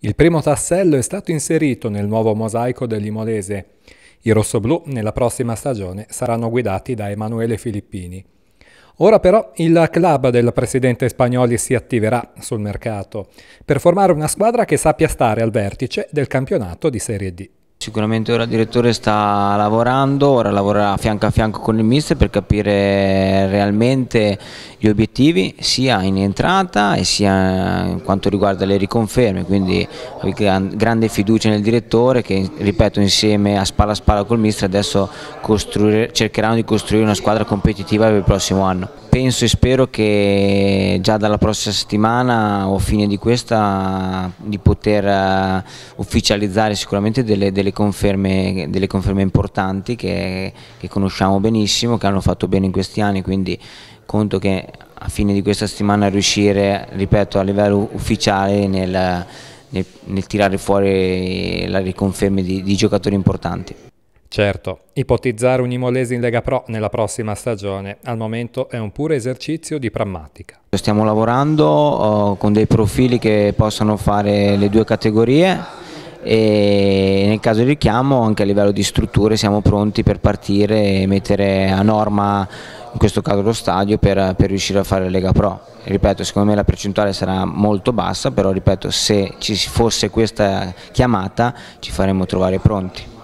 Il primo tassello è stato inserito nel nuovo mosaico dell'Imolese. I rossoblù nella prossima stagione saranno guidati da Emanuele Filippini. Ora però il club del presidente Spagnoli si attiverà sul mercato per formare una squadra che sappia stare al vertice del campionato di Serie D. Sicuramente ora il direttore sta lavorando, ora lavorerà fianco a fianco con il mister per capire realmente gli obiettivi sia in entrata e sia in quanto riguarda le riconferme, quindi grande fiducia nel direttore che ripeto insieme a spalla a spalla col mister adesso cercheranno di costruire una squadra competitiva per il prossimo anno. Penso e spero che già dalla prossima settimana o fine di questa di poter eh, ufficializzare sicuramente delle, delle conferme, delle conferme importanti che, che, conosciamo benissimo, che hanno fatto bene in questi anni, quindi conto che a fine di questa settimana riuscire, ripeto, a livello ufficiale nel, nel, nel tirare fuori le riconferme di, di giocatori importanti. Certo, ipotizzare un Imolese in Lega Pro nella prossima stagione al momento è un puro esercizio di prammatica. Stiamo lavorando oh, con dei profili che possano fare le due categorie e nel caso di richiamo anche a livello di strutture siamo pronti per partire e mettere a norma in questo caso lo stadio per, per riuscire a fare Lega Pro. Ripeto, secondo me la percentuale sarà molto bassa, però ripeto, se ci fosse questa chiamata ci faremmo trovare pronti.